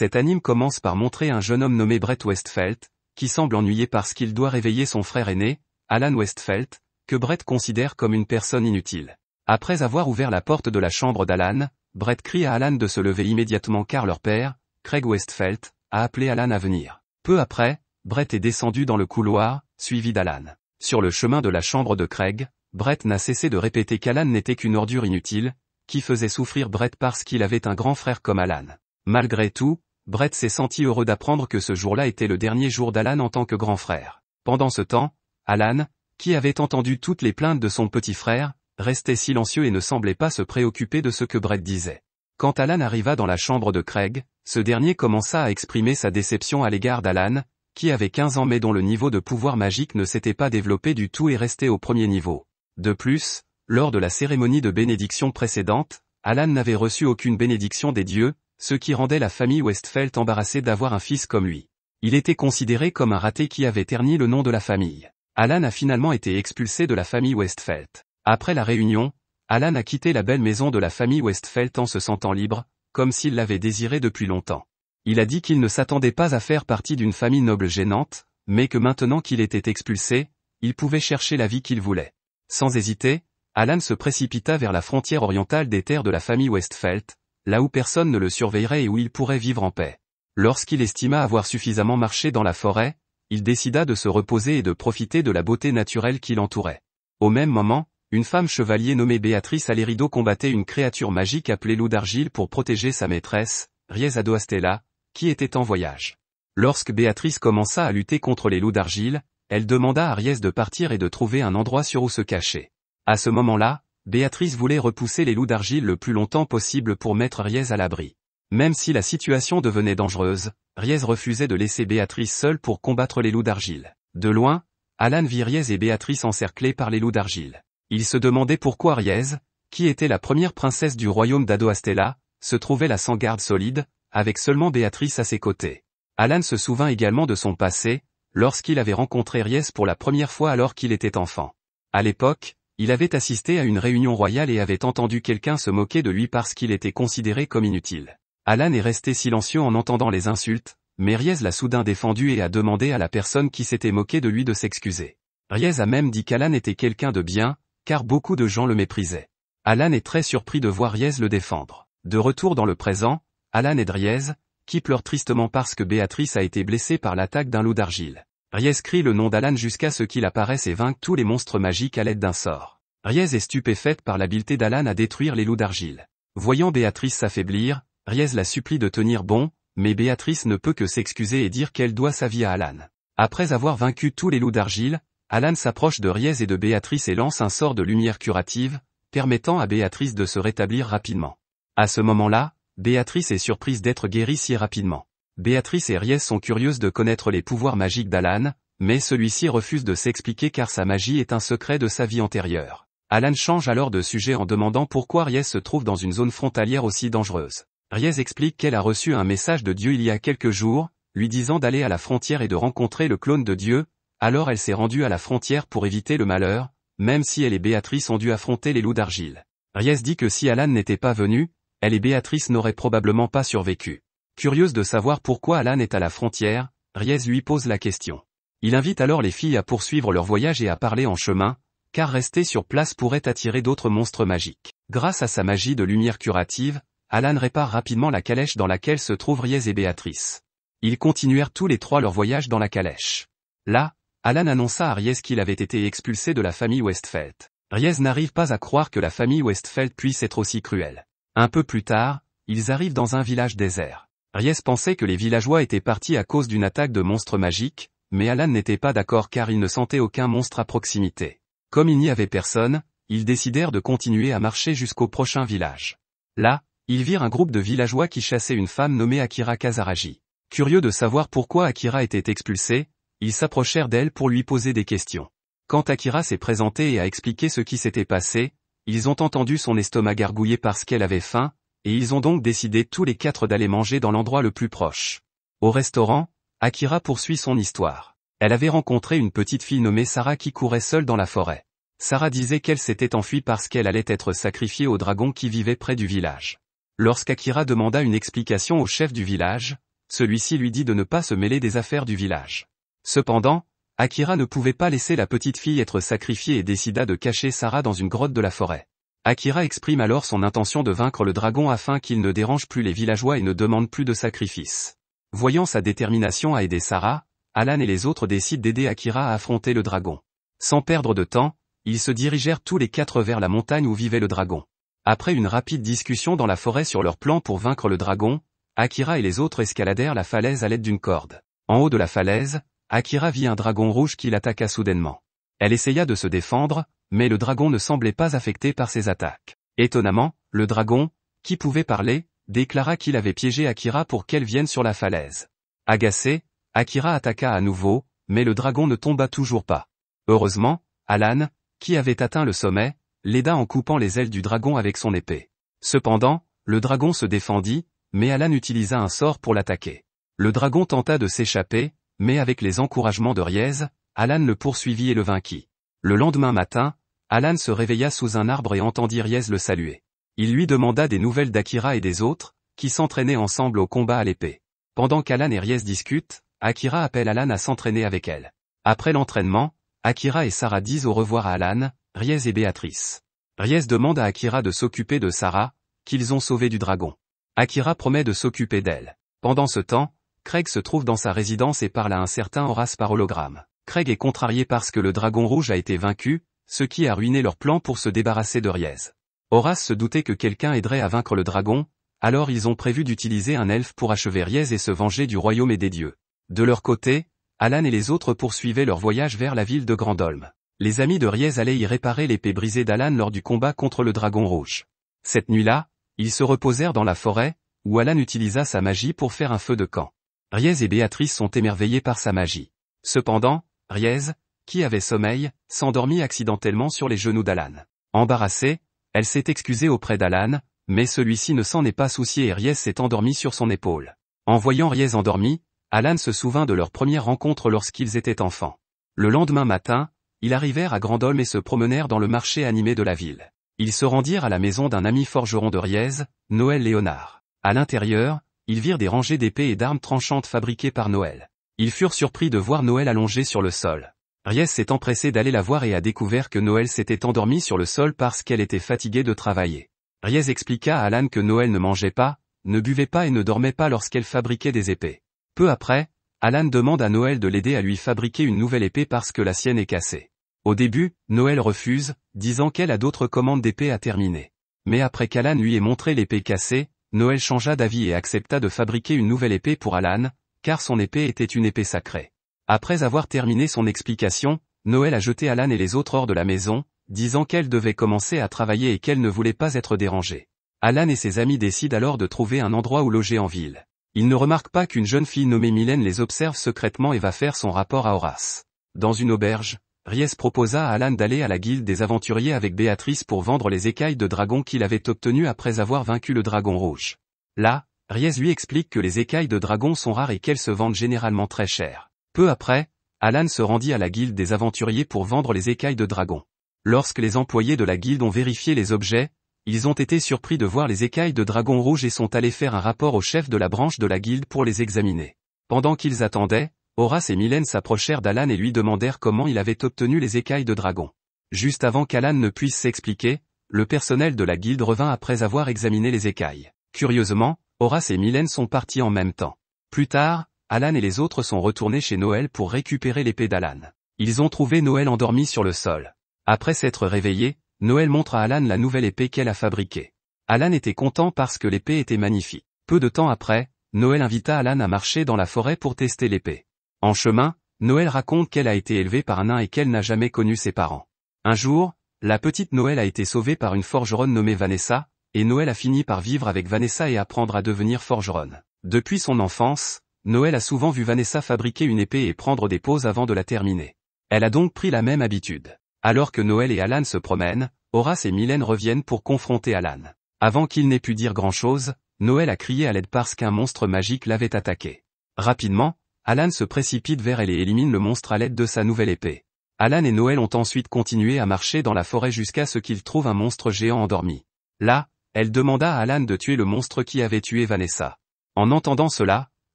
Cet anime commence par montrer un jeune homme nommé Brett Westfelt, qui semble ennuyé parce qu'il doit réveiller son frère aîné, Alan Westfelt, que Brett considère comme une personne inutile. Après avoir ouvert la porte de la chambre d'Alan, Brett crie à Alan de se lever immédiatement car leur père, Craig Westfelt, a appelé Alan à venir. Peu après, Brett est descendu dans le couloir, suivi d'Alan. Sur le chemin de la chambre de Craig, Brett n'a cessé de répéter qu'Alan n'était qu'une ordure inutile, qui faisait souffrir Brett parce qu'il avait un grand frère comme Alan. Malgré tout, Brett s'est senti heureux d'apprendre que ce jour-là était le dernier jour d'Alan en tant que grand frère. Pendant ce temps, Alan, qui avait entendu toutes les plaintes de son petit frère, restait silencieux et ne semblait pas se préoccuper de ce que Brett disait. Quand Alan arriva dans la chambre de Craig, ce dernier commença à exprimer sa déception à l'égard d'Alan, qui avait 15 ans mais dont le niveau de pouvoir magique ne s'était pas développé du tout et restait au premier niveau. De plus, lors de la cérémonie de bénédiction précédente, Alan n'avait reçu aucune bénédiction des dieux, ce qui rendait la famille Westfeld embarrassée d'avoir un fils comme lui. Il était considéré comme un raté qui avait terni le nom de la famille. Alan a finalement été expulsé de la famille Westfeld. Après la réunion, Alan a quitté la belle maison de la famille Westfeld en se sentant libre, comme s'il l'avait désiré depuis longtemps. Il a dit qu'il ne s'attendait pas à faire partie d'une famille noble gênante, mais que maintenant qu'il était expulsé, il pouvait chercher la vie qu'il voulait. Sans hésiter, Alan se précipita vers la frontière orientale des terres de la famille Westfeld, là où personne ne le surveillerait et où il pourrait vivre en paix. Lorsqu'il estima avoir suffisamment marché dans la forêt, il décida de se reposer et de profiter de la beauté naturelle qui l'entourait. Au même moment, une femme chevalier nommée Béatrice Alérido combattait une créature magique appelée loup d'argile pour protéger sa maîtresse, Riesa Doastella, qui était en voyage. Lorsque Béatrice commença à lutter contre les loups d'argile, elle demanda à Ries de partir et de trouver un endroit sur où se cacher. À ce moment-là, Béatrice voulait repousser les loups d'argile le plus longtemps possible pour mettre Riez à l'abri. Même si la situation devenait dangereuse, Riez refusait de laisser Béatrice seule pour combattre les loups d'argile. De loin, Alan vit Riez et Béatrice encerclés par les loups d'argile. Il se demandait pourquoi Riez, qui était la première princesse du royaume d'Adoastella, se trouvait la sans-garde solide, avec seulement Béatrice à ses côtés. Alan se souvint également de son passé, lorsqu'il avait rencontré Riez pour la première fois alors qu'il était enfant. À l'époque, il avait assisté à une réunion royale et avait entendu quelqu'un se moquer de lui parce qu'il était considéré comme inutile. Alan est resté silencieux en entendant les insultes, mais Riez l'a soudain défendu et a demandé à la personne qui s'était moquée de lui de s'excuser. Riez a même dit qu'Alan était quelqu'un de bien, car beaucoup de gens le méprisaient. Alan est très surpris de voir Riez le défendre. De retour dans le présent, Alan et Riez, qui pleure tristement parce que Béatrice a été blessée par l'attaque d'un loup d'argile. Riez crie le nom d'Alan jusqu'à ce qu'il apparaisse et vainque tous les monstres magiques à l'aide d'un sort. Riez est stupéfaite par l'habileté d'Alan à détruire les loups d'argile. Voyant Béatrice s'affaiblir, Riez la supplie de tenir bon, mais Béatrice ne peut que s'excuser et dire qu'elle doit sa vie à Alan. Après avoir vaincu tous les loups d'argile, Alan s'approche de Riez et de Béatrice et lance un sort de lumière curative, permettant à Béatrice de se rétablir rapidement. À ce moment-là, Béatrice est surprise d'être guérie si rapidement. Béatrice et Ries sont curieuses de connaître les pouvoirs magiques d'Alan, mais celui-ci refuse de s'expliquer car sa magie est un secret de sa vie antérieure. Alan change alors de sujet en demandant pourquoi Ries se trouve dans une zone frontalière aussi dangereuse. Ries explique qu'elle a reçu un message de Dieu il y a quelques jours, lui disant d'aller à la frontière et de rencontrer le clone de Dieu, alors elle s'est rendue à la frontière pour éviter le malheur, même si elle et Béatrice ont dû affronter les loups d'argile. Ries dit que si Alan n'était pas venu, elle et Béatrice n'auraient probablement pas survécu. Curieuse de savoir pourquoi Alan est à la frontière, Riez lui pose la question. Il invite alors les filles à poursuivre leur voyage et à parler en chemin, car rester sur place pourrait attirer d'autres monstres magiques. Grâce à sa magie de lumière curative, Alan répare rapidement la calèche dans laquelle se trouvent Ries et Béatrice. Ils continuèrent tous les trois leur voyage dans la calèche. Là, Alan annonça à Ries qu'il avait été expulsé de la famille Westfeld. Riez n'arrive pas à croire que la famille Westfeld puisse être aussi cruelle. Un peu plus tard, ils arrivent dans un village désert. Ries pensait que les villageois étaient partis à cause d'une attaque de monstres magiques, mais Alan n'était pas d'accord car il ne sentait aucun monstre à proximité. Comme il n'y avait personne, ils décidèrent de continuer à marcher jusqu'au prochain village. Là, ils virent un groupe de villageois qui chassait une femme nommée Akira Kazaragi. Curieux de savoir pourquoi Akira était expulsée, ils s'approchèrent d'elle pour lui poser des questions. Quand Akira s'est présentée et a expliqué ce qui s'était passé, ils ont entendu son estomac gargouiller parce qu'elle avait faim, et ils ont donc décidé tous les quatre d'aller manger dans l'endroit le plus proche. Au restaurant, Akira poursuit son histoire. Elle avait rencontré une petite fille nommée Sarah qui courait seule dans la forêt. Sarah disait qu'elle s'était enfuie parce qu'elle allait être sacrifiée au dragon qui vivait près du village. Lorsqu'Akira demanda une explication au chef du village, celui-ci lui dit de ne pas se mêler des affaires du village. Cependant, Akira ne pouvait pas laisser la petite fille être sacrifiée et décida de cacher Sarah dans une grotte de la forêt. Akira exprime alors son intention de vaincre le dragon afin qu'il ne dérange plus les villageois et ne demande plus de sacrifices. Voyant sa détermination à aider Sarah, Alan et les autres décident d'aider Akira à affronter le dragon. Sans perdre de temps, ils se dirigèrent tous les quatre vers la montagne où vivait le dragon. Après une rapide discussion dans la forêt sur leur plan pour vaincre le dragon, Akira et les autres escaladèrent la falaise à l'aide d'une corde. En haut de la falaise, Akira vit un dragon rouge qui l'attaqua soudainement. Elle essaya de se défendre, mais le dragon ne semblait pas affecté par ses attaques. Étonnamment, le dragon, qui pouvait parler, déclara qu'il avait piégé Akira pour qu'elle vienne sur la falaise. Agacé, Akira attaqua à nouveau, mais le dragon ne tomba toujours pas. Heureusement, Alan, qui avait atteint le sommet, l'aida en coupant les ailes du dragon avec son épée. Cependant, le dragon se défendit, mais Alan utilisa un sort pour l'attaquer. Le dragon tenta de s'échapper, mais avec les encouragements de Riez, Alan le poursuivit et le vainquit. Le lendemain matin, Alan se réveilla sous un arbre et entendit Riez le saluer. Il lui demanda des nouvelles d'Akira et des autres, qui s'entraînaient ensemble au combat à l'épée. Pendant qu'Alan et Riez discutent, Akira appelle Alan à s'entraîner avec elle. Après l'entraînement, Akira et Sarah disent au revoir à Alan, Riez et Béatrice. Riez demande à Akira de s'occuper de Sarah, qu'ils ont sauvée du dragon. Akira promet de s'occuper d'elle. Pendant ce temps, Craig se trouve dans sa résidence et parle à un certain Horace par hologramme. Craig est contrarié parce que le dragon rouge a été vaincu, ce qui a ruiné leur plan pour se débarrasser de Riez. Horace se doutait que quelqu'un aiderait à vaincre le dragon, alors ils ont prévu d'utiliser un elfe pour achever Riez et se venger du royaume et des dieux. De leur côté, Alan et les autres poursuivaient leur voyage vers la ville de Grandolme. Les amis de Riez allaient y réparer l'épée brisée d'Alan lors du combat contre le dragon rouge. Cette nuit-là, ils se reposèrent dans la forêt, où Alan utilisa sa magie pour faire un feu de camp. Riez et Béatrice sont émerveillés par sa magie. Cependant, Riez, qui avait sommeil, s'endormit accidentellement sur les genoux d'Alan. Embarrassée, elle s'est excusée auprès d'Alan, mais celui-ci ne s'en est pas soucié et Riez s'est endormi sur son épaule. En voyant Riez endormi, Alan se souvint de leur première rencontre lorsqu'ils étaient enfants. Le lendemain matin, ils arrivèrent à Grandhomme et se promenèrent dans le marché animé de la ville. Ils se rendirent à la maison d'un ami forgeron de Riez, Noël Léonard. À l'intérieur, ils virent des rangées d'épées et d'armes tranchantes fabriquées par Noël. Ils furent surpris de voir Noël allongé sur le sol. Ries s'est empressé d'aller la voir et a découvert que Noël s'était endormi sur le sol parce qu'elle était fatiguée de travailler. Ries expliqua à Alan que Noël ne mangeait pas, ne buvait pas et ne dormait pas lorsqu'elle fabriquait des épées. Peu après, Alan demande à Noël de l'aider à lui fabriquer une nouvelle épée parce que la sienne est cassée. Au début, Noël refuse, disant qu'elle a d'autres commandes d'épées à terminer. Mais après qu'Alan lui ait montré l'épée cassée, Noël changea d'avis et accepta de fabriquer une nouvelle épée pour Alan, car son épée était une épée sacrée. Après avoir terminé son explication, Noël a jeté Alan et les autres hors de la maison, disant qu'elle devait commencer à travailler et qu'elle ne voulait pas être dérangée. Alan et ses amis décident alors de trouver un endroit où loger en ville. Ils ne remarquent pas qu'une jeune fille nommée Mylène les observe secrètement et va faire son rapport à Horace. Dans une auberge, Ries proposa à Alan d'aller à la guilde des aventuriers avec Béatrice pour vendre les écailles de dragon qu'il avait obtenues après avoir vaincu le dragon rouge. Là, Ries lui explique que les écailles de dragon sont rares et qu'elles se vendent généralement très chères. Peu après, Alan se rendit à la guilde des aventuriers pour vendre les écailles de dragon. Lorsque les employés de la guilde ont vérifié les objets, ils ont été surpris de voir les écailles de dragon rouge et sont allés faire un rapport au chef de la branche de la guilde pour les examiner. Pendant qu'ils attendaient, Horace et Mylène s'approchèrent d'Alan et lui demandèrent comment il avait obtenu les écailles de dragon. Juste avant qu'Alan ne puisse s'expliquer, le personnel de la guilde revint après avoir examiné les écailles. Curieusement, Horace et Mylène sont partis en même temps. Plus tard, Alan et les autres sont retournés chez Noël pour récupérer l'épée d'Alan. Ils ont trouvé Noël endormi sur le sol. Après s'être réveillé, Noël montre à Alan la nouvelle épée qu'elle a fabriquée. Alan était content parce que l'épée était magnifique. Peu de temps après, Noël invita Alan à marcher dans la forêt pour tester l'épée. En chemin, Noël raconte qu'elle a été élevée par un nain et qu'elle n'a jamais connu ses parents. Un jour, la petite Noël a été sauvée par une forgeronne nommée Vanessa, et Noël a fini par vivre avec Vanessa et apprendre à devenir forgeronne. Depuis son enfance, Noël a souvent vu Vanessa fabriquer une épée et prendre des pauses avant de la terminer. Elle a donc pris la même habitude. Alors que Noël et Alan se promènent, Horace et Mylène reviennent pour confronter Alan. Avant qu'il n'ait pu dire grand-chose, Noël a crié à l'aide parce qu'un monstre magique l'avait attaqué. Rapidement, Alan se précipite vers elle et élimine le monstre à l'aide de sa nouvelle épée. Alan et Noël ont ensuite continué à marcher dans la forêt jusqu'à ce qu'ils trouvent un monstre géant endormi. Là, elle demanda à Alan de tuer le monstre qui avait tué Vanessa. En entendant cela,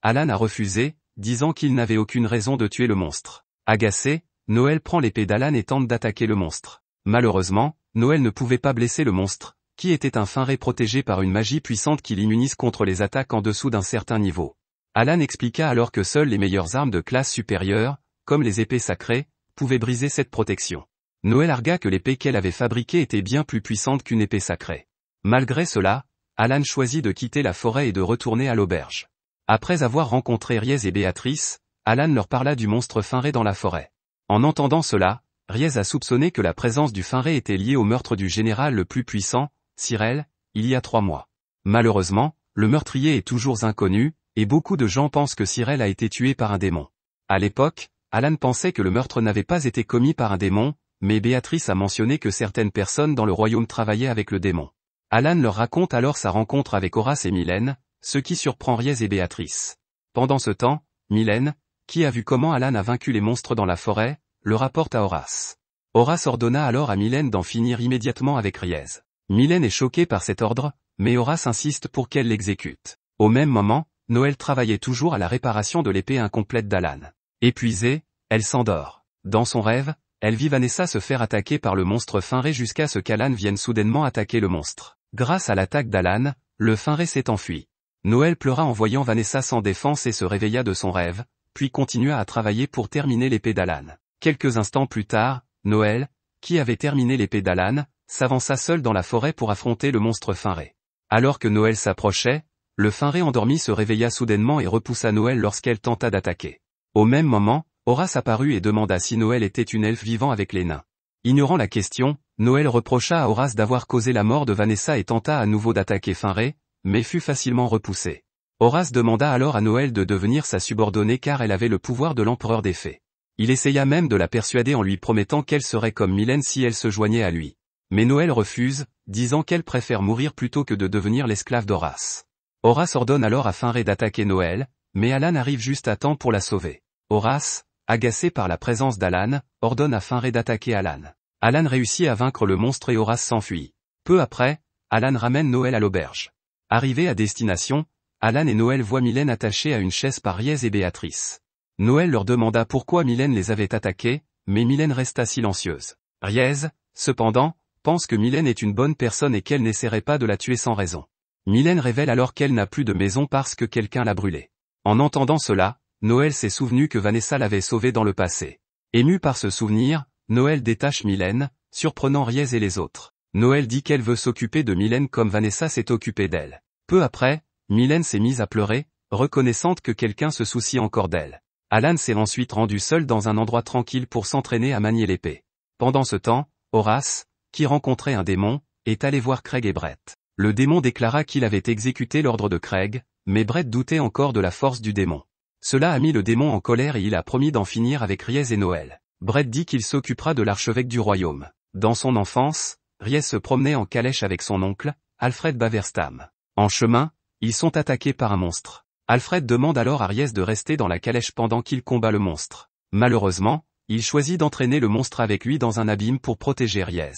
Alan a refusé, disant qu'il n'avait aucune raison de tuer le monstre. Agacé, Noël prend l'épée d'Alan et tente d'attaquer le monstre. Malheureusement, Noël ne pouvait pas blesser le monstre, qui était un fin protégé par une magie puissante qui l'immunise contre les attaques en dessous d'un certain niveau. Alan expliqua alors que seules les meilleures armes de classe supérieure, comme les épées sacrées, pouvaient briser cette protection. Noël argua que l'épée qu'elle avait fabriquée était bien plus puissante qu'une épée sacrée. Malgré cela, Alan choisit de quitter la forêt et de retourner à l'auberge. Après avoir rencontré Riez et Béatrice, Alan leur parla du monstre Finré dans la forêt. En entendant cela, Riez a soupçonné que la présence du Finré était liée au meurtre du général le plus puissant, Cyrel, il y a trois mois. Malheureusement, le meurtrier est toujours inconnu, et beaucoup de gens pensent que Cyrel a été tué par un démon. À l'époque, Alan pensait que le meurtre n'avait pas été commis par un démon, mais Béatrice a mentionné que certaines personnes dans le royaume travaillaient avec le démon. Alan leur raconte alors sa rencontre avec Horace et Mylène, ce qui surprend Riez et Béatrice. Pendant ce temps, Mylène, qui a vu comment Alan a vaincu les monstres dans la forêt, le rapporte à Horace. Horace ordonna alors à Mylène d'en finir immédiatement avec Riez. Mylène est choquée par cet ordre, mais Horace insiste pour qu'elle l'exécute. Au même moment, Noël travaillait toujours à la réparation de l'épée incomplète d'Alan. Épuisée, elle s'endort. Dans son rêve, elle vit Vanessa se faire attaquer par le monstre Finré jusqu'à ce qu'Alan vienne soudainement attaquer le monstre. Grâce à l'attaque d'Alan, le Finré s'est enfui. Noël pleura en voyant Vanessa sans défense et se réveilla de son rêve, puis continua à travailler pour terminer l'épée d'Alan. Quelques instants plus tard, Noël, qui avait terminé l'épée d'Alan, s'avança seul dans la forêt pour affronter le monstre Finré. Alors que Noël s'approchait, le Finré endormi se réveilla soudainement et repoussa Noël lorsqu'elle tenta d'attaquer. Au même moment, Horace apparut et demanda si Noël était une elfe vivant avec les nains. Ignorant la question, Noël reprocha à Horace d'avoir causé la mort de Vanessa et tenta à nouveau d'attaquer Finré, mais fut facilement repoussée. Horace demanda alors à Noël de devenir sa subordonnée car elle avait le pouvoir de l'empereur des fées. Il essaya même de la persuader en lui promettant qu'elle serait comme Mylène si elle se joignait à lui. Mais Noël refuse, disant qu'elle préfère mourir plutôt que de devenir l'esclave d'Horace. Horace ordonne alors à Finré d'attaquer Noël, mais Alan arrive juste à temps pour la sauver. Horace, agacé par la présence d'Alan, ordonne à Finré d'attaquer Alan. Alan réussit à vaincre le monstre et Horace s'enfuit. Peu après, Alan ramène Noël à l'auberge. Arrivés à destination, Alan et Noël voient Mylène attachée à une chaise par Riez et Béatrice. Noël leur demanda pourquoi Mylène les avait attaqués, mais Mylène resta silencieuse. Riez, cependant, pense que Mylène est une bonne personne et qu'elle n'essaierait pas de la tuer sans raison. Mylène révèle alors qu'elle n'a plus de maison parce que quelqu'un l'a brûlée. En entendant cela, Noël s'est souvenu que Vanessa l'avait sauvée dans le passé. Ému par ce souvenir, Noël détache Mylène, surprenant Riez et les autres. Noël dit qu'elle veut s'occuper de Mylène comme Vanessa s'est occupée d'elle. Peu après, Mylène s'est mise à pleurer, reconnaissante que quelqu'un se soucie encore d'elle. Alan s'est ensuite rendu seul dans un endroit tranquille pour s'entraîner à manier l'épée. Pendant ce temps, Horace, qui rencontrait un démon, est allé voir Craig et Brett. Le démon déclara qu'il avait exécuté l'ordre de Craig, mais Brett doutait encore de la force du démon. Cela a mis le démon en colère et il a promis d'en finir avec Riez et Noël. Brett dit qu'il s'occupera de l'archevêque du royaume. Dans son enfance, Riez se promenait en calèche avec son oncle, Alfred Baverstam. En chemin, ils sont attaqués par un monstre. Alfred demande alors à Ries de rester dans la calèche pendant qu'il combat le monstre. Malheureusement, il choisit d'entraîner le monstre avec lui dans un abîme pour protéger Riez.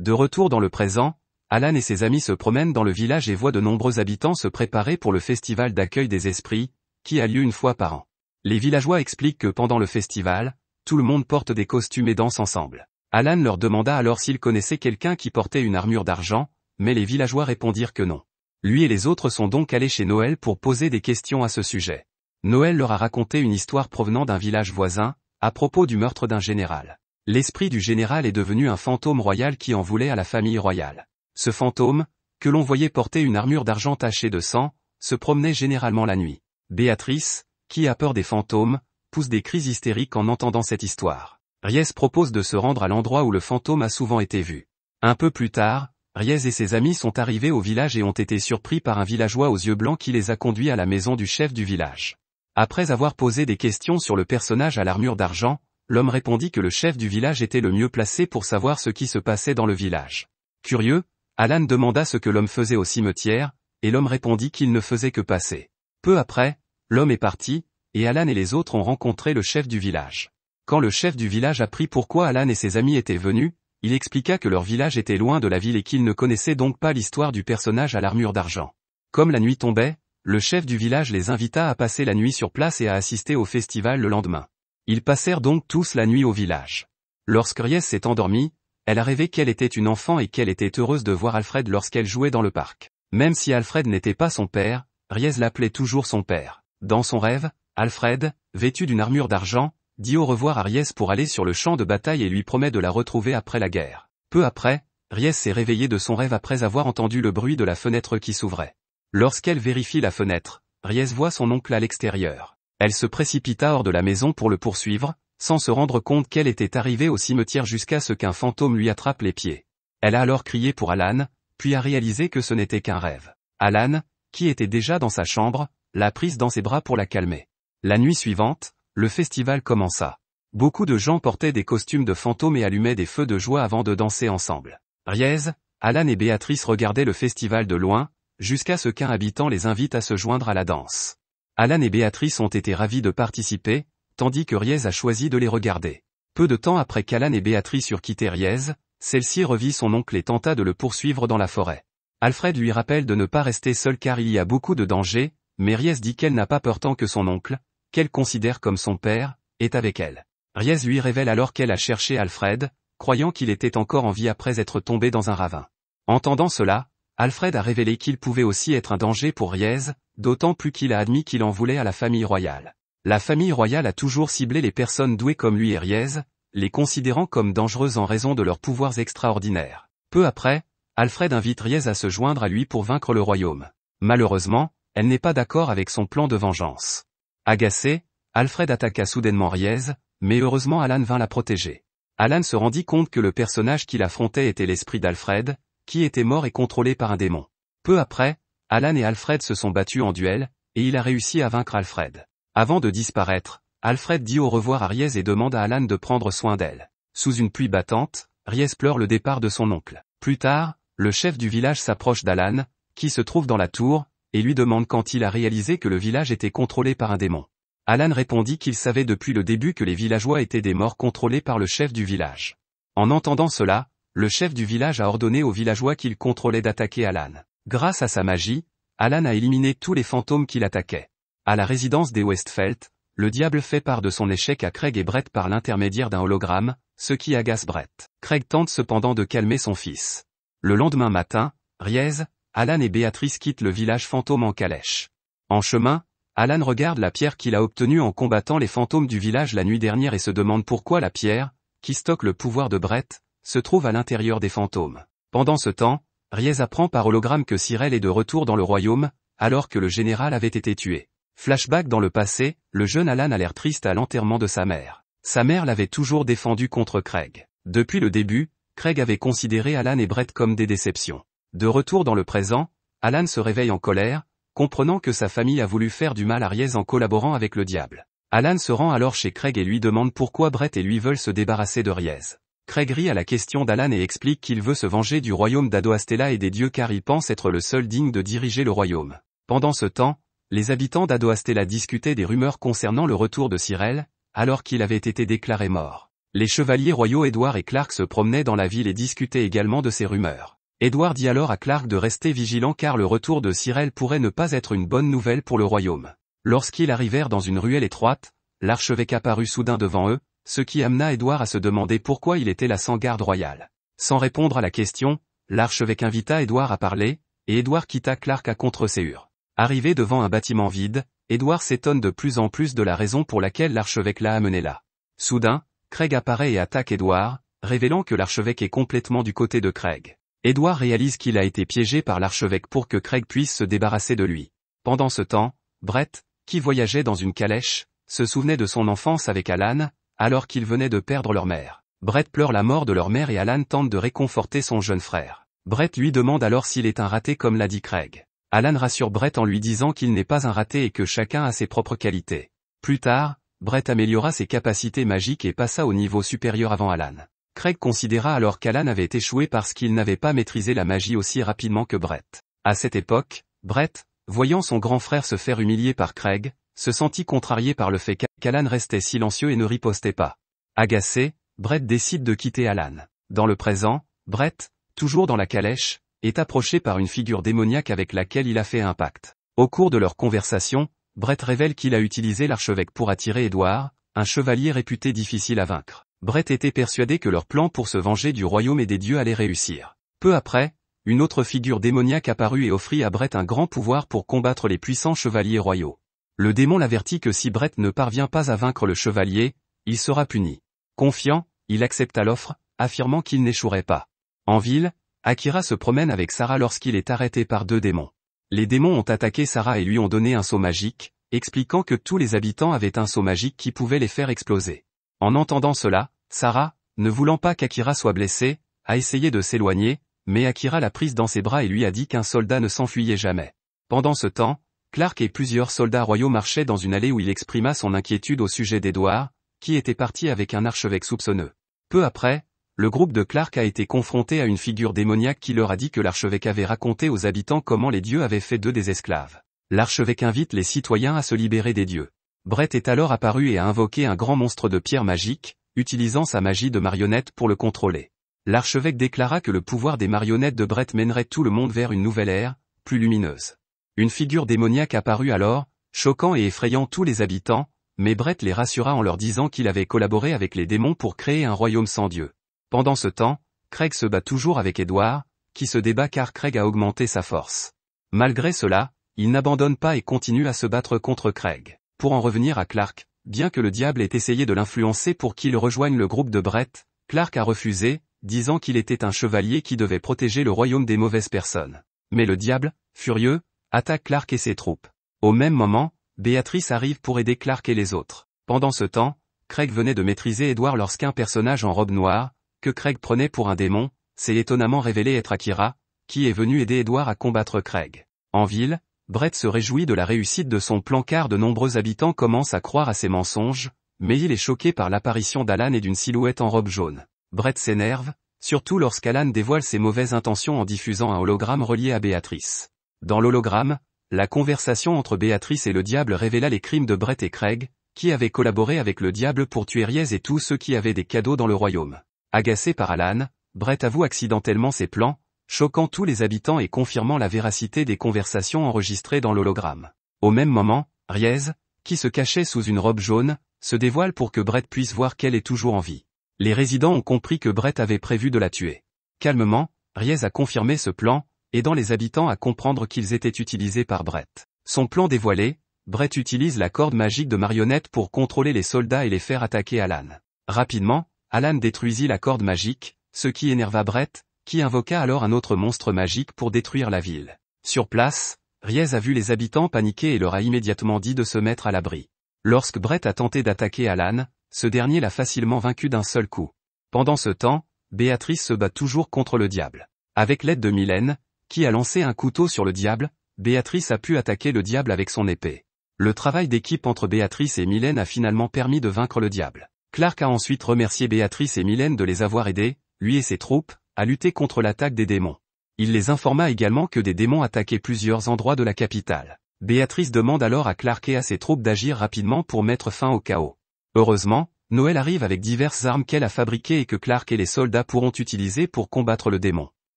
De retour dans le présent, Alan et ses amis se promènent dans le village et voient de nombreux habitants se préparer pour le festival d'accueil des esprits, qui a lieu une fois par an. Les villageois expliquent que pendant le festival, tout le monde porte des costumes et danse ensemble. Alan leur demanda alors s'ils connaissaient quelqu'un qui portait une armure d'argent, mais les villageois répondirent que non. Lui et les autres sont donc allés chez Noël pour poser des questions à ce sujet. Noël leur a raconté une histoire provenant d'un village voisin, à propos du meurtre d'un général. L'esprit du général est devenu un fantôme royal qui en voulait à la famille royale. Ce fantôme, que l'on voyait porter une armure d'argent tachée de sang, se promenait généralement la nuit. Béatrice, qui a peur des fantômes, pousse des crises hystériques en entendant cette histoire. Ries propose de se rendre à l'endroit où le fantôme a souvent été vu. Un peu plus tard, Riez et ses amis sont arrivés au village et ont été surpris par un villageois aux yeux blancs qui les a conduits à la maison du chef du village. Après avoir posé des questions sur le personnage à l'armure d'argent, l'homme répondit que le chef du village était le mieux placé pour savoir ce qui se passait dans le village. Curieux, Alan demanda ce que l'homme faisait au cimetière, et l'homme répondit qu'il ne faisait que passer. Peu après, l'homme est parti, et Alan et les autres ont rencontré le chef du village. Quand le chef du village apprit pourquoi Alan et ses amis étaient venus, il expliqua que leur village était loin de la ville et qu'ils ne connaissaient donc pas l'histoire du personnage à l'armure d'argent. Comme la nuit tombait, le chef du village les invita à passer la nuit sur place et à assister au festival le lendemain. Ils passèrent donc tous la nuit au village. Lorsque Ries s'est endormie, elle a rêvé qu'elle était une enfant et qu'elle était heureuse de voir Alfred lorsqu'elle jouait dans le parc. Même si Alfred n'était pas son père, Ries l'appelait toujours son père. Dans son rêve, Alfred, vêtu d'une armure d'argent, dit au revoir à Ries pour aller sur le champ de bataille et lui promet de la retrouver après la guerre. Peu après, Ries s'est réveillée de son rêve après avoir entendu le bruit de la fenêtre qui s'ouvrait. Lorsqu'elle vérifie la fenêtre, Ries voit son oncle à l'extérieur. Elle se précipita hors de la maison pour le poursuivre, sans se rendre compte qu'elle était arrivée au cimetière jusqu'à ce qu'un fantôme lui attrape les pieds. Elle a alors crié pour Alan, puis a réalisé que ce n'était qu'un rêve. Alan, qui était déjà dans sa chambre, l'a prise dans ses bras pour la calmer. La nuit suivante, le festival commença. Beaucoup de gens portaient des costumes de fantômes et allumaient des feux de joie avant de danser ensemble. Riez, Alan et Béatrice regardaient le festival de loin, jusqu'à ce qu'un habitant les invite à se joindre à la danse. Alan et Béatrice ont été ravis de participer, tandis que Riez a choisi de les regarder. Peu de temps après qu'Alan et Béatrice eurent quitté Riez, celle-ci revit son oncle et tenta de le poursuivre dans la forêt. Alfred lui rappelle de ne pas rester seul car il y a beaucoup de dangers, mais Riez dit qu'elle n'a pas peur tant que son oncle, qu'elle considère comme son père, est avec elle. Riez lui révèle alors qu'elle a cherché Alfred, croyant qu'il était encore en vie après être tombé dans un ravin. Entendant cela, Alfred a révélé qu'il pouvait aussi être un danger pour Riez, d'autant plus qu'il a admis qu'il en voulait à la famille royale. La famille royale a toujours ciblé les personnes douées comme lui et Riez, les considérant comme dangereuses en raison de leurs pouvoirs extraordinaires. Peu après, Alfred invite Riez à se joindre à lui pour vaincre le royaume. Malheureusement, elle n'est pas d'accord avec son plan de vengeance. Agacé, Alfred attaqua soudainement Riez, mais heureusement Alan vint la protéger. Alan se rendit compte que le personnage qu'il affrontait était l'esprit d'Alfred, qui était mort et contrôlé par un démon. Peu après, Alan et Alfred se sont battus en duel, et il a réussi à vaincre Alfred. Avant de disparaître, Alfred dit au revoir à Riez et demande à Alan de prendre soin d'elle. Sous une pluie battante, Riez pleure le départ de son oncle. Plus tard, le chef du village s'approche d'Alan, qui se trouve dans la tour, et lui demande quand il a réalisé que le village était contrôlé par un démon. Alan répondit qu'il savait depuis le début que les villageois étaient des morts contrôlés par le chef du village. En entendant cela, le chef du village a ordonné aux villageois qu'il contrôlait d'attaquer Alan. Grâce à sa magie, Alan a éliminé tous les fantômes qu'il attaquait. À la résidence des Westfeld, le diable fait part de son échec à Craig et Brett par l'intermédiaire d'un hologramme, ce qui agace Brett. Craig tente cependant de calmer son fils. Le lendemain matin, Riez, Alan et Béatrice quittent le village fantôme en calèche. En chemin, Alan regarde la pierre qu'il a obtenue en combattant les fantômes du village la nuit dernière et se demande pourquoi la pierre, qui stocke le pouvoir de Brett, se trouve à l'intérieur des fantômes. Pendant ce temps, Riez apprend par hologramme que Cyrel est de retour dans le royaume, alors que le général avait été tué. Flashback dans le passé, le jeune Alan a l'air triste à l'enterrement de sa mère. Sa mère l'avait toujours défendu contre Craig. Depuis le début, Craig avait considéré Alan et Brett comme des déceptions. De retour dans le présent, Alan se réveille en colère, comprenant que sa famille a voulu faire du mal à Riez en collaborant avec le diable. Alan se rend alors chez Craig et lui demande pourquoi Brett et lui veulent se débarrasser de Riez. Craig rit à la question d'Alan et explique qu'il veut se venger du royaume d'Adoastella et des dieux car il pense être le seul digne de diriger le royaume. Pendant ce temps, les habitants d'Adoastella discutaient des rumeurs concernant le retour de Cyrel, alors qu'il avait été déclaré mort. Les chevaliers royaux Edward et Clark se promenaient dans la ville et discutaient également de ces rumeurs. Édouard dit alors à Clark de rester vigilant car le retour de Cyrel pourrait ne pas être une bonne nouvelle pour le royaume. Lorsqu'ils arrivèrent dans une ruelle étroite, l'archevêque apparut soudain devant eux, ce qui amena Édouard à se demander pourquoi il était là sans garde royale. Sans répondre à la question, l'archevêque invita Édouard à parler, et Édouard quitta Clark à contre-séhure. Arrivé devant un bâtiment vide, Édouard s'étonne de plus en plus de la raison pour laquelle l'archevêque l'a amené là. Soudain, Craig apparaît et attaque Édouard, révélant que l'archevêque est complètement du côté de Craig. Edward réalise qu'il a été piégé par l'archevêque pour que Craig puisse se débarrasser de lui. Pendant ce temps, Brett, qui voyageait dans une calèche, se souvenait de son enfance avec Alan, alors qu'ils venaient de perdre leur mère. Brett pleure la mort de leur mère et Alan tente de réconforter son jeune frère. Brett lui demande alors s'il est un raté comme l'a dit Craig. Alan rassure Brett en lui disant qu'il n'est pas un raté et que chacun a ses propres qualités. Plus tard, Brett améliora ses capacités magiques et passa au niveau supérieur avant Alan. Craig considéra alors qu'Alan avait échoué parce qu'il n'avait pas maîtrisé la magie aussi rapidement que Brett. À cette époque, Brett, voyant son grand frère se faire humilier par Craig, se sentit contrarié par le fait qu'Alan restait silencieux et ne ripostait pas. Agacé, Brett décide de quitter Alan. Dans le présent, Brett, toujours dans la calèche, est approché par une figure démoniaque avec laquelle il a fait un pacte. Au cours de leur conversation, Brett révèle qu'il a utilisé l'archevêque pour attirer Édouard, un chevalier réputé difficile à vaincre. Brett était persuadé que leur plan pour se venger du royaume et des dieux allait réussir. Peu après, une autre figure démoniaque apparut et offrit à Brett un grand pouvoir pour combattre les puissants chevaliers royaux. Le démon l'avertit que si Brett ne parvient pas à vaincre le chevalier, il sera puni. Confiant, il accepta l'offre, affirmant qu'il n'échouerait pas. En ville, Akira se promène avec Sarah lorsqu'il est arrêté par deux démons. Les démons ont attaqué Sarah et lui ont donné un saut magique, expliquant que tous les habitants avaient un saut magique qui pouvait les faire exploser. En entendant cela, Sarah, ne voulant pas qu'Akira soit blessé, a essayé de s'éloigner, mais Akira l'a prise dans ses bras et lui a dit qu'un soldat ne s'enfuyait jamais. Pendant ce temps, Clark et plusieurs soldats royaux marchaient dans une allée où il exprima son inquiétude au sujet d'Edouard, qui était parti avec un archevêque soupçonneux. Peu après, le groupe de Clark a été confronté à une figure démoniaque qui leur a dit que l'archevêque avait raconté aux habitants comment les dieux avaient fait d'eux des esclaves. L'archevêque invite les citoyens à se libérer des dieux. Brett est alors apparu et a invoqué un grand monstre de pierre magique, utilisant sa magie de marionnette pour le contrôler. L'archevêque déclara que le pouvoir des marionnettes de Brett mènerait tout le monde vers une nouvelle ère, plus lumineuse. Une figure démoniaque apparut alors, choquant et effrayant tous les habitants, mais Brett les rassura en leur disant qu'il avait collaboré avec les démons pour créer un royaume sans Dieu. Pendant ce temps, Craig se bat toujours avec Edward, qui se débat car Craig a augmenté sa force. Malgré cela, il n'abandonne pas et continue à se battre contre Craig. Pour en revenir à Clark, bien que le diable ait essayé de l'influencer pour qu'il rejoigne le groupe de Brett, Clark a refusé, disant qu'il était un chevalier qui devait protéger le royaume des mauvaises personnes. Mais le diable, furieux, attaque Clark et ses troupes. Au même moment, Béatrice arrive pour aider Clark et les autres. Pendant ce temps, Craig venait de maîtriser Edward lorsqu'un personnage en robe noire, que Craig prenait pour un démon, s'est étonnamment révélé être Akira, qui est venu aider Edward à combattre Craig. En ville, Brett se réjouit de la réussite de son plan car de nombreux habitants commencent à croire à ses mensonges, mais il est choqué par l'apparition d'Alan et d'une silhouette en robe jaune. Brett s'énerve, surtout lorsqu'Alan dévoile ses mauvaises intentions en diffusant un hologramme relié à Béatrice. Dans l'hologramme, la conversation entre Béatrice et le diable révéla les crimes de Brett et Craig, qui avaient collaboré avec le diable pour tuer Riez et tous ceux qui avaient des cadeaux dans le royaume. Agacé par Alan, Brett avoue accidentellement ses plans, choquant tous les habitants et confirmant la véracité des conversations enregistrées dans l'hologramme. Au même moment, Riez, qui se cachait sous une robe jaune, se dévoile pour que Brett puisse voir qu'elle est toujours en vie. Les résidents ont compris que Brett avait prévu de la tuer. Calmement, Riez a confirmé ce plan, aidant les habitants à comprendre qu'ils étaient utilisés par Brett. Son plan dévoilé, Brett utilise la corde magique de marionnette pour contrôler les soldats et les faire attaquer Alan. Rapidement, Alan détruisit la corde magique, ce qui énerva Brett, qui invoqua alors un autre monstre magique pour détruire la ville. Sur place, Riez a vu les habitants paniquer et leur a immédiatement dit de se mettre à l'abri. Lorsque Brett a tenté d'attaquer Alan, ce dernier l'a facilement vaincu d'un seul coup. Pendant ce temps, Béatrice se bat toujours contre le diable. Avec l'aide de Mylène, qui a lancé un couteau sur le diable, Béatrice a pu attaquer le diable avec son épée. Le travail d'équipe entre Béatrice et Mylène a finalement permis de vaincre le diable. Clark a ensuite remercié Béatrice et Mylène de les avoir aidés, lui et ses troupes, à lutter contre l'attaque des démons. Il les informa également que des démons attaquaient plusieurs endroits de la capitale. Béatrice demande alors à Clark et à ses troupes d'agir rapidement pour mettre fin au chaos. Heureusement, Noël arrive avec diverses armes qu'elle a fabriquées et que Clark et les soldats pourront utiliser pour combattre le démon.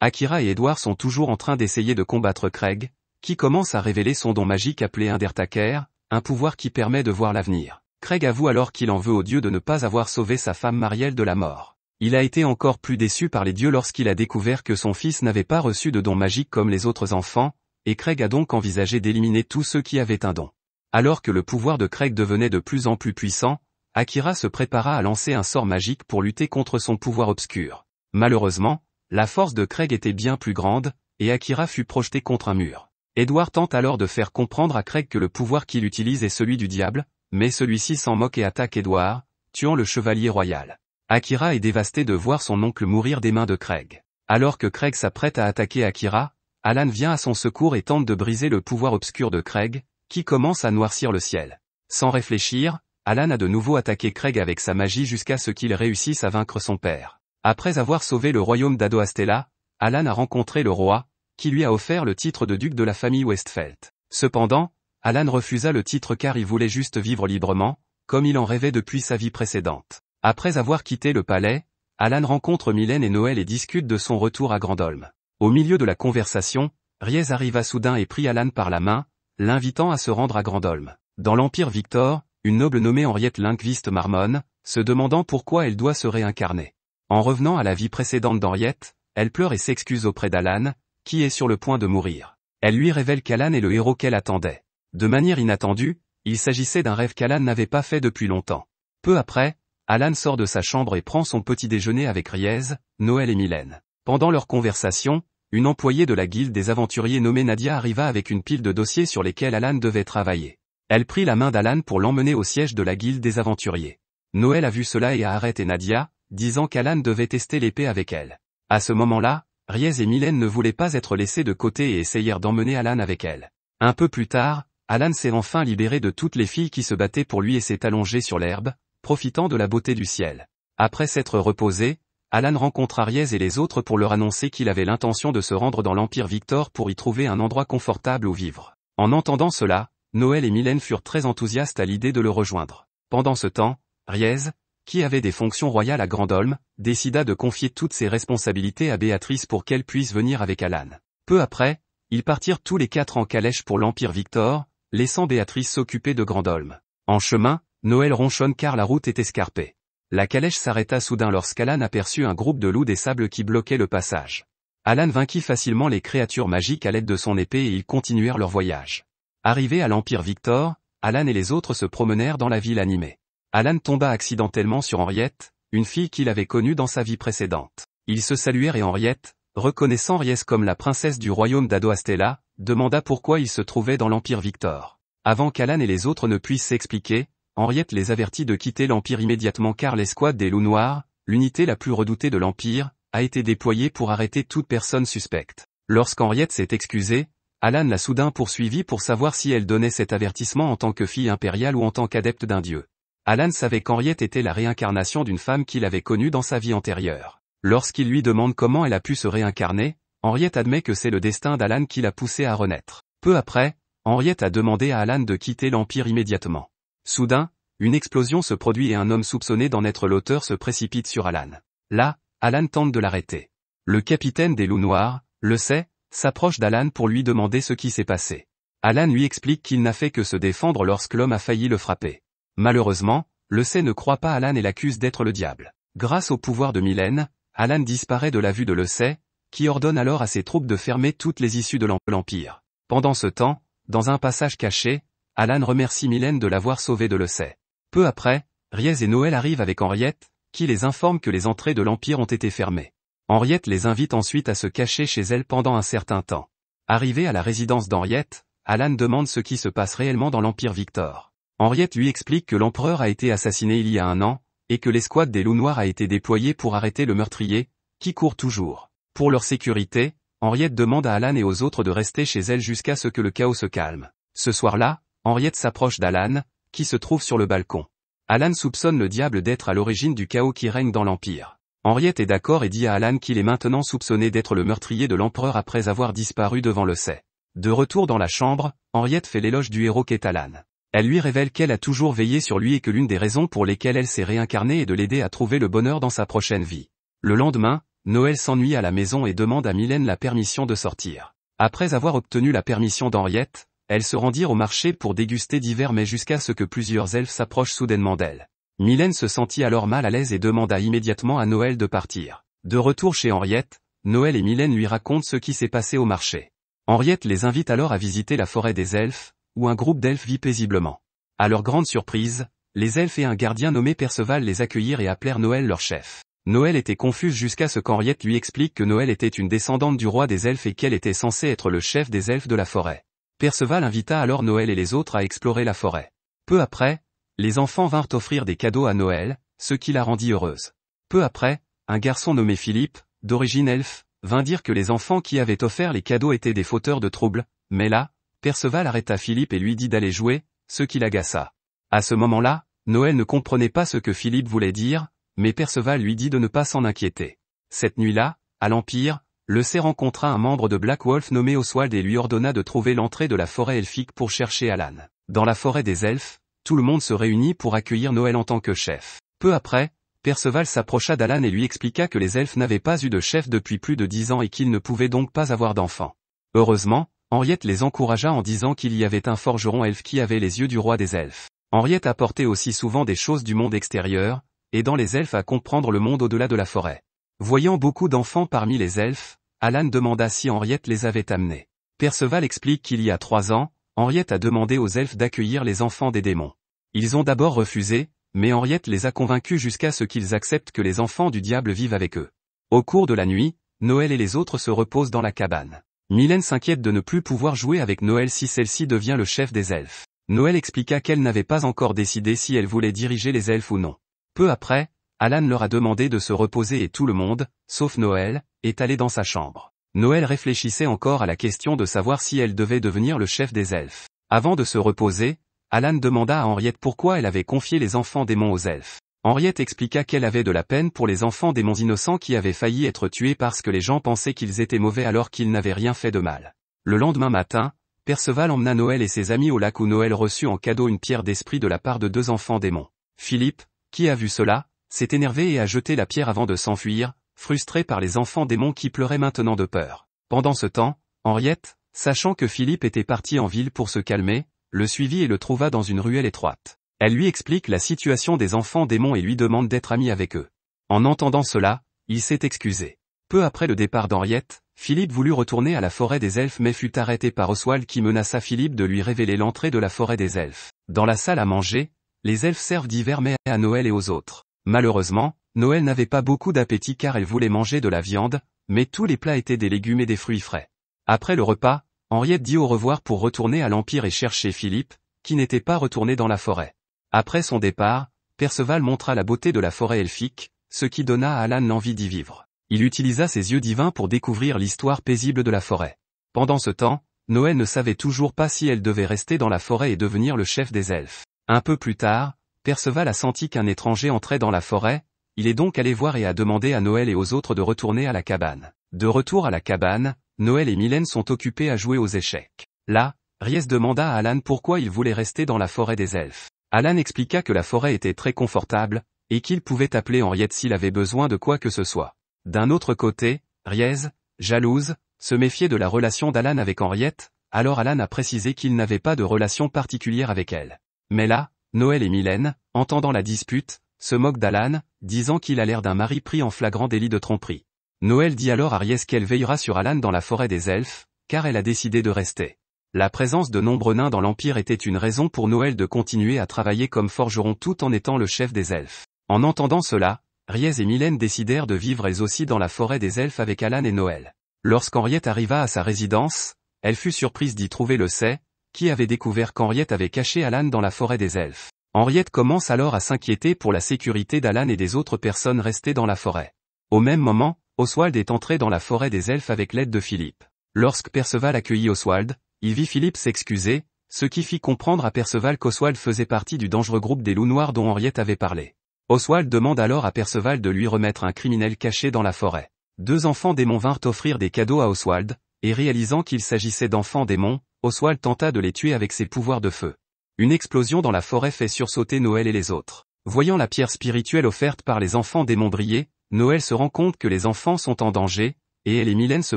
Akira et Edward sont toujours en train d'essayer de combattre Craig, qui commence à révéler son don magique appelé Undertaker, un pouvoir qui permet de voir l'avenir. Craig avoue alors qu'il en veut au dieu de ne pas avoir sauvé sa femme Marielle de la mort il a été encore plus déçu par les dieux lorsqu'il a découvert que son fils n'avait pas reçu de don magique comme les autres enfants, et Craig a donc envisagé d'éliminer tous ceux qui avaient un don. Alors que le pouvoir de Craig devenait de plus en plus puissant, Akira se prépara à lancer un sort magique pour lutter contre son pouvoir obscur. Malheureusement, la force de Craig était bien plus grande, et Akira fut projeté contre un mur. Edward tente alors de faire comprendre à Craig que le pouvoir qu'il utilise est celui du diable, mais celui-ci s'en moque et attaque Edward, tuant le chevalier royal. Akira est dévasté de voir son oncle mourir des mains de Craig. Alors que Craig s'apprête à attaquer Akira, Alan vient à son secours et tente de briser le pouvoir obscur de Craig, qui commence à noircir le ciel. Sans réfléchir, Alan a de nouveau attaqué Craig avec sa magie jusqu'à ce qu'il réussisse à vaincre son père. Après avoir sauvé le royaume d'Adoastella, Alan a rencontré le roi, qui lui a offert le titre de duc de la famille Westfeld. Cependant, Alan refusa le titre car il voulait juste vivre librement, comme il en rêvait depuis sa vie précédente. Après avoir quitté le palais, Alan rencontre Mylène et Noël et discute de son retour à Grandolme. Au milieu de la conversation, Riez arriva soudain et prit Alan par la main, l'invitant à se rendre à Grandolme. Dans l'Empire Victor, une noble nommée Henriette Lingvist marmonne, se demandant pourquoi elle doit se réincarner. En revenant à la vie précédente d'Henriette, elle pleure et s'excuse auprès d'Alan, qui est sur le point de mourir. Elle lui révèle qu'Alan est le héros qu'elle attendait. De manière inattendue, il s'agissait d'un rêve qu'Alan n'avait pas fait depuis longtemps. Peu après, Alan sort de sa chambre et prend son petit déjeuner avec Riez, Noël et Mylène. Pendant leur conversation, une employée de la guilde des aventuriers nommée Nadia arriva avec une pile de dossiers sur lesquels Alan devait travailler. Elle prit la main d'Alan pour l'emmener au siège de la guilde des aventuriers. Noël a vu cela et a arrêté Nadia, disant qu'Alan devait tester l'épée avec elle. À ce moment-là, Riez et Mylène ne voulaient pas être laissés de côté et essayèrent d'emmener Alan avec elle. Un peu plus tard, Alan s'est enfin libéré de toutes les filles qui se battaient pour lui et s'est allongé sur l'herbe, profitant de la beauté du ciel. Après s'être reposé, Alan rencontra Riez et les autres pour leur annoncer qu'il avait l'intention de se rendre dans l'Empire Victor pour y trouver un endroit confortable où vivre. En entendant cela, Noël et Mylène furent très enthousiastes à l'idée de le rejoindre. Pendant ce temps, Riez, qui avait des fonctions royales à Grandolme, décida de confier toutes ses responsabilités à Béatrice pour qu'elle puisse venir avec Alan. Peu après, ils partirent tous les quatre en calèche pour l'Empire Victor, laissant Béatrice s'occuper de Grandolme. En chemin, Noël ronchonne car la route est escarpée. La calèche s'arrêta soudain lorsqu'Alan aperçut un groupe de loups des sables qui bloquaient le passage. Alan vainquit facilement les créatures magiques à l'aide de son épée et ils continuèrent leur voyage. Arrivés à l'Empire Victor, Alan et les autres se promenèrent dans la ville animée. Alan tomba accidentellement sur Henriette, une fille qu'il avait connue dans sa vie précédente. Ils se saluèrent et Henriette, reconnaissant Ries comme la princesse du royaume d'Adoastella, demanda pourquoi il se trouvait dans l'Empire Victor. Avant qu'Alan et les autres ne puissent s'expliquer, Henriette les avertit de quitter l'Empire immédiatement car l'escouade des Loups Noirs, l'unité la plus redoutée de l'Empire, a été déployée pour arrêter toute personne suspecte. Lorsqu'Henriette s'est excusée, Alan l'a soudain poursuivie pour savoir si elle donnait cet avertissement en tant que fille impériale ou en tant qu'adepte d'un dieu. Alan savait qu'Henriette était la réincarnation d'une femme qu'il avait connue dans sa vie antérieure. Lorsqu'il lui demande comment elle a pu se réincarner, Henriette admet que c'est le destin d'Alan qui l'a poussée à renaître. Peu après, Henriette a demandé à Alan de quitter l'Empire immédiatement. Soudain, une explosion se produit et un homme soupçonné d'en être l'auteur se précipite sur Alan. Là, Alan tente de l'arrêter. Le capitaine des loups noirs, le sait, s'approche d'Alan pour lui demander ce qui s'est passé. Alan lui explique qu'il n'a fait que se défendre lorsque l'homme a failli le frapper. Malheureusement, le sait ne croit pas Alan et l'accuse d'être le diable. Grâce au pouvoir de Mylène, Alan disparaît de la vue de Le sait, qui ordonne alors à ses troupes de fermer toutes les issues de l'Empire. Pendant ce temps, dans un passage caché, Alan remercie Mylène de l'avoir sauvé de sait. Peu après, Riez et Noël arrivent avec Henriette, qui les informe que les entrées de l'Empire ont été fermées. Henriette les invite ensuite à se cacher chez elle pendant un certain temps. Arrivé à la résidence d'Henriette, Alan demande ce qui se passe réellement dans l'Empire Victor. Henriette lui explique que l'empereur a été assassiné il y a un an, et que l'escouade des loups noirs a été déployée pour arrêter le meurtrier, qui court toujours. Pour leur sécurité, Henriette demande à Alan et aux autres de rester chez elle jusqu'à ce que le chaos se calme. Ce soir-là, Henriette s'approche d'Alan, qui se trouve sur le balcon. Alan soupçonne le diable d'être à l'origine du chaos qui règne dans l'Empire. Henriette est d'accord et dit à Alan qu'il est maintenant soupçonné d'être le meurtrier de l'empereur après avoir disparu devant le sait. De retour dans la chambre, Henriette fait l'éloge du héros qu'est Alan. Elle lui révèle qu'elle a toujours veillé sur lui et que l'une des raisons pour lesquelles elle s'est réincarnée est de l'aider à trouver le bonheur dans sa prochaine vie. Le lendemain, Noël s'ennuie à la maison et demande à Mylène la permission de sortir. Après avoir obtenu la permission d'Henriette, elles se rendirent au marché pour déguster divers mais jusqu'à ce que plusieurs elfes s'approchent soudainement d'elles. Mylène se sentit alors mal à l'aise et demanda immédiatement à Noël de partir. De retour chez Henriette, Noël et Mylène lui racontent ce qui s'est passé au marché. Henriette les invite alors à visiter la forêt des elfes, où un groupe d'elfes vit paisiblement. À leur grande surprise, les elfes et un gardien nommé Perceval les accueillirent et appelèrent Noël leur chef. Noël était confuse jusqu'à ce qu'Henriette lui explique que Noël était une descendante du roi des elfes et qu'elle était censée être le chef des elfes de la forêt. Perceval invita alors Noël et les autres à explorer la forêt. Peu après, les enfants vinrent offrir des cadeaux à Noël, ce qui la rendit heureuse. Peu après, un garçon nommé Philippe, d'origine elfe, vint dire que les enfants qui avaient offert les cadeaux étaient des fauteurs de troubles, mais là, Perceval arrêta Philippe et lui dit d'aller jouer, ce qui l'agaça. À ce moment-là, Noël ne comprenait pas ce que Philippe voulait dire, mais Perceval lui dit de ne pas s'en inquiéter. Cette nuit-là, à l'Empire, le C rencontra un membre de Black Wolf nommé Oswald et lui ordonna de trouver l'entrée de la forêt elfique pour chercher Alan. Dans la forêt des elfes, tout le monde se réunit pour accueillir Noël en tant que chef. Peu après, Perceval s'approcha d'Alan et lui expliqua que les elfes n'avaient pas eu de chef depuis plus de dix ans et qu'ils ne pouvaient donc pas avoir d'enfants. Heureusement, Henriette les encouragea en disant qu'il y avait un forgeron elfe qui avait les yeux du roi des elfes. Henriette apportait aussi souvent des choses du monde extérieur, aidant les elfes à comprendre le monde au-delà de la forêt. Voyant beaucoup d'enfants parmi les elfes, Alan demanda si Henriette les avait amenés. Perceval explique qu'il y a trois ans, Henriette a demandé aux elfes d'accueillir les enfants des démons. Ils ont d'abord refusé, mais Henriette les a convaincus jusqu'à ce qu'ils acceptent que les enfants du diable vivent avec eux. Au cours de la nuit, Noël et les autres se reposent dans la cabane. Mylène s'inquiète de ne plus pouvoir jouer avec Noël si celle-ci devient le chef des elfes. Noël expliqua qu'elle n'avait pas encore décidé si elle voulait diriger les elfes ou non. Peu après, Alan leur a demandé de se reposer et tout le monde, sauf Noël, est allé dans sa chambre. Noël réfléchissait encore à la question de savoir si elle devait devenir le chef des elfes. Avant de se reposer, Alan demanda à Henriette pourquoi elle avait confié les enfants démons aux elfes. Henriette expliqua qu'elle avait de la peine pour les enfants démons innocents qui avaient failli être tués parce que les gens pensaient qu'ils étaient mauvais alors qu'ils n'avaient rien fait de mal. Le lendemain matin, Perceval emmena Noël et ses amis au lac où Noël reçut en cadeau une pierre d'esprit de la part de deux enfants démons. Philippe, qui a vu cela, s'est énervé et a jeté la pierre avant de s'enfuir, frustré par les enfants démons qui pleuraient maintenant de peur. Pendant ce temps, Henriette, sachant que Philippe était parti en ville pour se calmer, le suivit et le trouva dans une ruelle étroite. Elle lui explique la situation des enfants démons et lui demande d'être ami avec eux. En entendant cela, il s'est excusé. Peu après le départ d'Henriette, Philippe voulut retourner à la forêt des elfes mais fut arrêté par Oswald qui menaça Philippe de lui révéler l'entrée de la forêt des elfes. Dans la salle à manger, les elfes servent divers mets à Noël et aux autres. Malheureusement, Noël n'avait pas beaucoup d'appétit car elle voulait manger de la viande, mais tous les plats étaient des légumes et des fruits frais. Après le repas, Henriette dit au revoir pour retourner à l'Empire et chercher Philippe, qui n'était pas retourné dans la forêt. Après son départ, Perceval montra la beauté de la forêt elfique, ce qui donna à Alan l'envie d'y vivre. Il utilisa ses yeux divins pour découvrir l'histoire paisible de la forêt. Pendant ce temps, Noël ne savait toujours pas si elle devait rester dans la forêt et devenir le chef des elfes. Un peu plus tard, Perceval a senti qu'un étranger entrait dans la forêt, il est donc allé voir et a demandé à Noël et aux autres de retourner à la cabane. De retour à la cabane, Noël et Mylène sont occupés à jouer aux échecs. Là, Ries demanda à Alan pourquoi il voulait rester dans la forêt des elfes. Alan expliqua que la forêt était très confortable, et qu'il pouvait appeler Henriette s'il avait besoin de quoi que ce soit. D'un autre côté, Riez, jalouse, se méfiait de la relation d'Alan avec Henriette, alors Alan a précisé qu'il n'avait pas de relation particulière avec elle. Mais là, Noël et Mylène, entendant la dispute, se moquent d'Alan, disant qu'il a l'air d'un mari pris en flagrant délit de tromperie. Noël dit alors à Ries qu'elle veillera sur Alan dans la forêt des elfes, car elle a décidé de rester. La présence de nombreux nains dans l'Empire était une raison pour Noël de continuer à travailler comme forgeron tout en étant le chef des elfes. En entendant cela, Ries et Mylène décidèrent de vivre elles aussi dans la forêt des elfes avec Alan et Noël. Lorsqu'Henriette arriva à sa résidence, elle fut surprise d'y trouver le sait, qui avait découvert qu'Henriette avait caché Alan dans la forêt des elfes. Henriette commence alors à s'inquiéter pour la sécurité d'Alan et des autres personnes restées dans la forêt. Au même moment, Oswald est entré dans la forêt des elfes avec l'aide de Philippe. Lorsque Perceval accueillit Oswald, il vit Philippe s'excuser, ce qui fit comprendre à Perceval qu'Oswald faisait partie du dangereux groupe des loups noirs dont Henriette avait parlé. Oswald demande alors à Perceval de lui remettre un criminel caché dans la forêt. Deux enfants démons vinrent offrir des cadeaux à Oswald, et réalisant qu'il s'agissait d'enfants démons, Oswald tenta de les tuer avec ses pouvoirs de feu. Une explosion dans la forêt fait sursauter Noël et les autres. Voyant la pierre spirituelle offerte par les enfants démons brillés, Noël se rend compte que les enfants sont en danger, et elle et Mylène se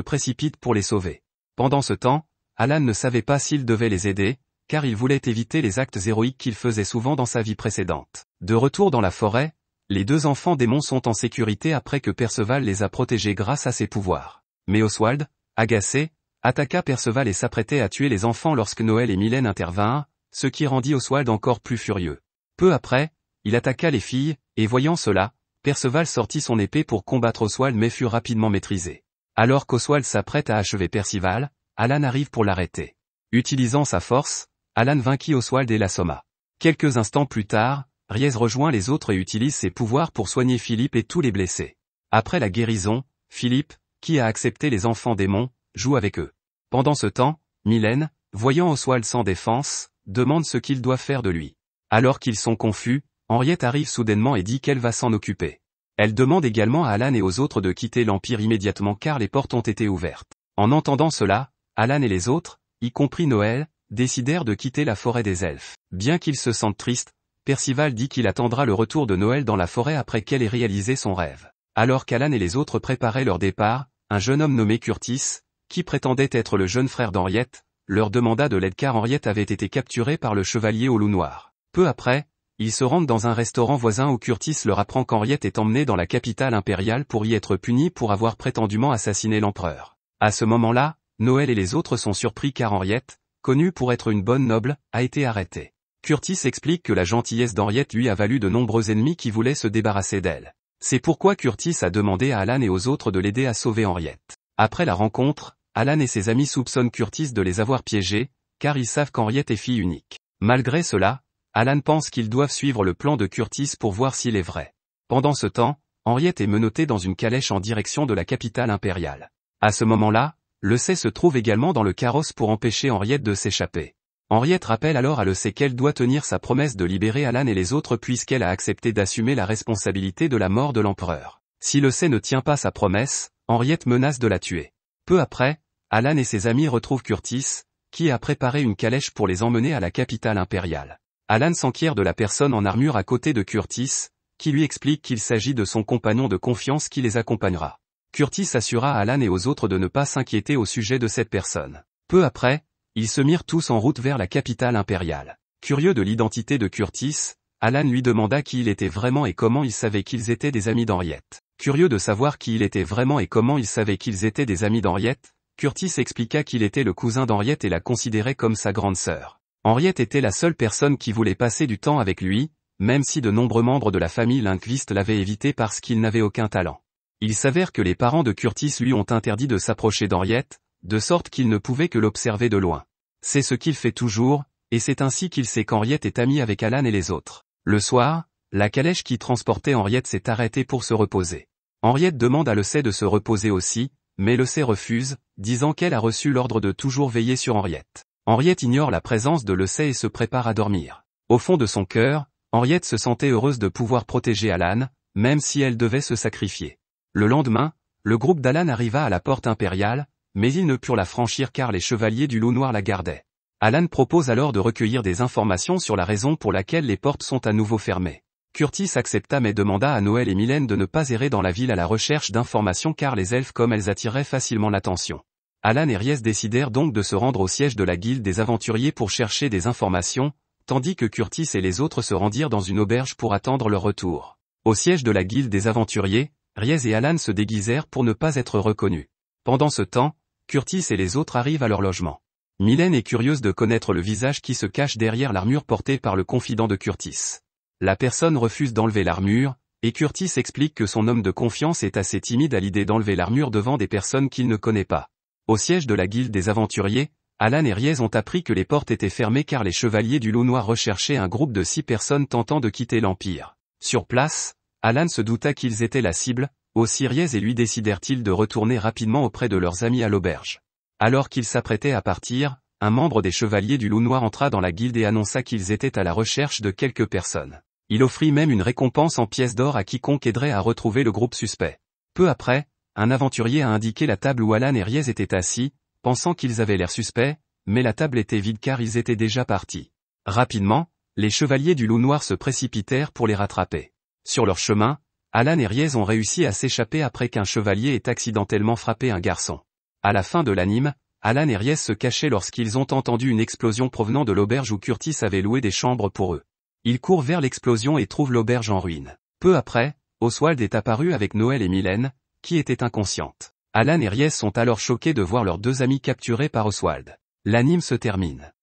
précipitent pour les sauver. Pendant ce temps, Alan ne savait pas s'il devait les aider, car il voulait éviter les actes héroïques qu'il faisait souvent dans sa vie précédente. De retour dans la forêt, les deux enfants démons sont en sécurité après que Perceval les a protégés grâce à ses pouvoirs. Mais Oswald, agacé, attaqua Perceval et s'apprêtait à tuer les enfants lorsque Noël et Mylène intervinrent, ce qui rendit Oswald encore plus furieux. Peu après, il attaqua les filles, et voyant cela, Perceval sortit son épée pour combattre Oswald mais fut rapidement maîtrisé. Alors qu'Oswald s'apprête à achever Percival, Alan arrive pour l'arrêter. Utilisant sa force, Alan vainquit Oswald et l'assomma. Quelques instants plus tard, Ries rejoint les autres et utilise ses pouvoirs pour soigner Philippe et tous les blessés. Après la guérison, Philippe, qui a accepté les enfants démons, joue avec eux. Pendant ce temps, Mylène, voyant Oswald sans défense, demande ce qu'il doit faire de lui. Alors qu'ils sont confus, Henriette arrive soudainement et dit qu'elle va s'en occuper. Elle demande également à Alan et aux autres de quitter l'Empire immédiatement car les portes ont été ouvertes. En entendant cela, Alan et les autres, y compris Noël, décidèrent de quitter la forêt des elfes. Bien qu'ils se sentent tristes, Percival dit qu'il attendra le retour de Noël dans la forêt après qu'elle ait réalisé son rêve. Alors qu'Alan et les autres préparaient leur départ, un jeune homme nommé Curtis, qui prétendait être le jeune frère d'Henriette, leur demanda de l'aide car Henriette avait été capturée par le chevalier au loup noir. Peu après, ils se rendent dans un restaurant voisin où Curtis leur apprend qu'Henriette est emmenée dans la capitale impériale pour y être punie pour avoir prétendument assassiné l'empereur. À ce moment-là, Noël et les autres sont surpris car Henriette, connue pour être une bonne noble, a été arrêtée. Curtis explique que la gentillesse d'Henriette lui a valu de nombreux ennemis qui voulaient se débarrasser d'elle. C'est pourquoi Curtis a demandé à Alan et aux autres de l'aider à sauver Henriette. Après la rencontre, Alan et ses amis soupçonnent Curtis de les avoir piégés, car ils savent qu'Henriette est fille unique. Malgré cela, Alan pense qu'ils doivent suivre le plan de Curtis pour voir s'il est vrai. Pendant ce temps, Henriette est menottée dans une calèche en direction de la capitale impériale. À ce moment-là, le C se trouve également dans le carrosse pour empêcher Henriette de s'échapper. Henriette rappelle alors à le C qu'elle doit tenir sa promesse de libérer Alan et les autres puisqu'elle a accepté d'assumer la responsabilité de la mort de l'empereur. Si le C ne tient pas sa promesse, Henriette menace de la tuer. Peu après, Alan et ses amis retrouvent Curtis, qui a préparé une calèche pour les emmener à la capitale impériale. Alan s'enquiert de la personne en armure à côté de Curtis, qui lui explique qu'il s'agit de son compagnon de confiance qui les accompagnera. Curtis assura à Alan et aux autres de ne pas s'inquiéter au sujet de cette personne. Peu après, ils se mirent tous en route vers la capitale impériale. Curieux de l'identité de Curtis, Alan lui demanda qui il était vraiment et comment il savait qu'ils étaient des amis d'Henriette. Curieux de savoir qui il était vraiment et comment il savait qu'ils étaient des amis d'Henriette, Curtis expliqua qu'il était le cousin d'Henriette et la considérait comme sa grande sœur. Henriette était la seule personne qui voulait passer du temps avec lui, même si de nombreux membres de la famille Linkvist l'avaient évité parce qu'il n'avait aucun talent. Il s'avère que les parents de Curtis lui ont interdit de s'approcher d'Henriette, de sorte qu'il ne pouvait que l'observer de loin. C'est ce qu'il fait toujours, et c'est ainsi qu'il sait qu'Henriette est amie avec Alan et les autres. Le soir, la calèche qui transportait Henriette s'est arrêtée pour se reposer. Henriette demande à Le Lecay de se reposer aussi, mais Lecay refuse, disant qu'elle a reçu l'ordre de toujours veiller sur Henriette. Henriette ignore la présence de Lecay et se prépare à dormir. Au fond de son cœur, Henriette se sentait heureuse de pouvoir protéger Alan, même si elle devait se sacrifier. Le lendemain, le groupe d'Alan arriva à la porte impériale, mais ils ne purent la franchir car les chevaliers du loup noir la gardaient. Alan propose alors de recueillir des informations sur la raison pour laquelle les portes sont à nouveau fermées. Curtis accepta mais demanda à Noël et Mylène de ne pas errer dans la ville à la recherche d'informations car les elfes comme elles attiraient facilement l'attention. Alan et Ries décidèrent donc de se rendre au siège de la guilde des aventuriers pour chercher des informations, tandis que Curtis et les autres se rendirent dans une auberge pour attendre leur retour. Au siège de la guilde des aventuriers, Ries et Alan se déguisèrent pour ne pas être reconnus. Pendant ce temps, Curtis et les autres arrivent à leur logement. Mylène est curieuse de connaître le visage qui se cache derrière l'armure portée par le confident de Curtis. La personne refuse d'enlever l'armure, et Curtis explique que son homme de confiance est assez timide à l'idée d'enlever l'armure devant des personnes qu'il ne connaît pas. Au siège de la guilde des aventuriers, Alan et Riez ont appris que les portes étaient fermées car les chevaliers du loup noir recherchaient un groupe de six personnes tentant de quitter l'Empire. Sur place, Alan se douta qu'ils étaient la cible, aussi Riez et lui décidèrent-ils de retourner rapidement auprès de leurs amis à l'auberge. Alors qu'ils s'apprêtaient à partir, un membre des Chevaliers du Loup Noir entra dans la guilde et annonça qu'ils étaient à la recherche de quelques personnes. Il offrit même une récompense en pièces d'or à quiconque aiderait à retrouver le groupe suspect. Peu après, un aventurier a indiqué la table où Alan et Riez étaient assis, pensant qu'ils avaient l'air suspects, mais la table était vide car ils étaient déjà partis. Rapidement, les Chevaliers du Loup Noir se précipitèrent pour les rattraper. Sur leur chemin, Alan et Riez ont réussi à s'échapper après qu'un chevalier ait accidentellement frappé un garçon. À la fin de l'anime, Alan et Ries se cachaient lorsqu'ils ont entendu une explosion provenant de l'auberge où Curtis avait loué des chambres pour eux. Ils courent vers l'explosion et trouvent l'auberge en ruine. Peu après, Oswald est apparu avec Noël et Mylène, qui étaient inconscientes. Alan et Ries sont alors choqués de voir leurs deux amis capturés par Oswald. L'anime se termine.